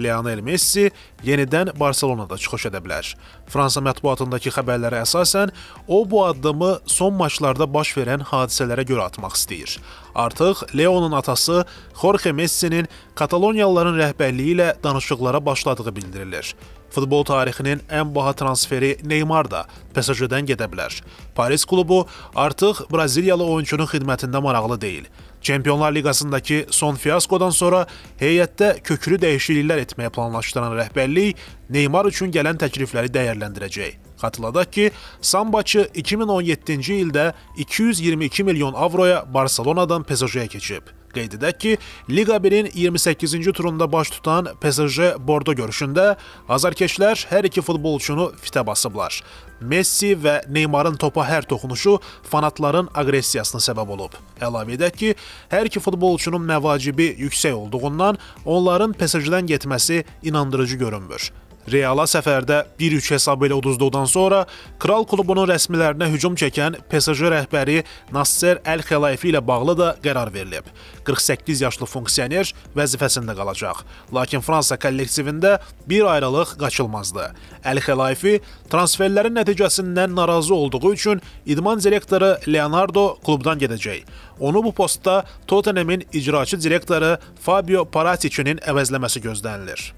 Lionel Messi yenidən Barselonada çıxış edə bilər. Fransa mətbuatındakı xəbərlərə əsasən, o bu addımı son maçlarda baş verən hadisələrə görə atmaq istəyir. Artıq Leonun atası Jorge Messi'nin Kataloniyalıların rəhbərliyi ilə danışıqlara başladığı bildirilir. Futbol tarixinin ən baha transferi Neymar da PSG-dən gedə bilər. Paris klubu artıq Braziliyalı oyunçunun xidmətində maraqlı deyil. Çempionlar Liqasındakı son fiaskodan sonra heyətdə köklü dəyişikliklər etməyə planlaşdıran rəhbərlik Neymar üçün gələn təklifləri dəyərləndirəcək. Xatırladaq ki, Sambaçı 2017-ci ildə 222 milyon avroya Barselonadan PSG-yə keçib. Qeyd edək ki, Liqa 1-in 28-ci turunda baş tutan PSG Bordo görüşündə azarkeşlər hər iki futbolçunu fitə basıblar. Messi və Neymarın topa hər toxunuşu fanatların aqressiyasına səbəb olub. Əlavə edək ki, hər iki futbolçunun məvacibi yüksək olduğundan onların PSG-dən getməsi inandırıcı görünmür. Reala səfərdə 1-3 hesabı ilə uduzduqdan sonra Kral klubunun rəsmilərinə hücum çəkən PSG rəhbəri Nasser Əl-Xəlaifi ilə bağlı da qərar verilib. 48 yaşlı funksioner vəzifəsində qalacaq. Lakin Fransa kollektivində bir ayrılıq qaçılmazdı. Əl-Xəlaifi transferlərin nəticəsindən narazı olduğu üçün idman direktoru Leonardo klubdan gedəcək. Onu bu postda Tottenhamin icraçı direktoru Fabio Paraticinin əvəzləməsi gözlənilir.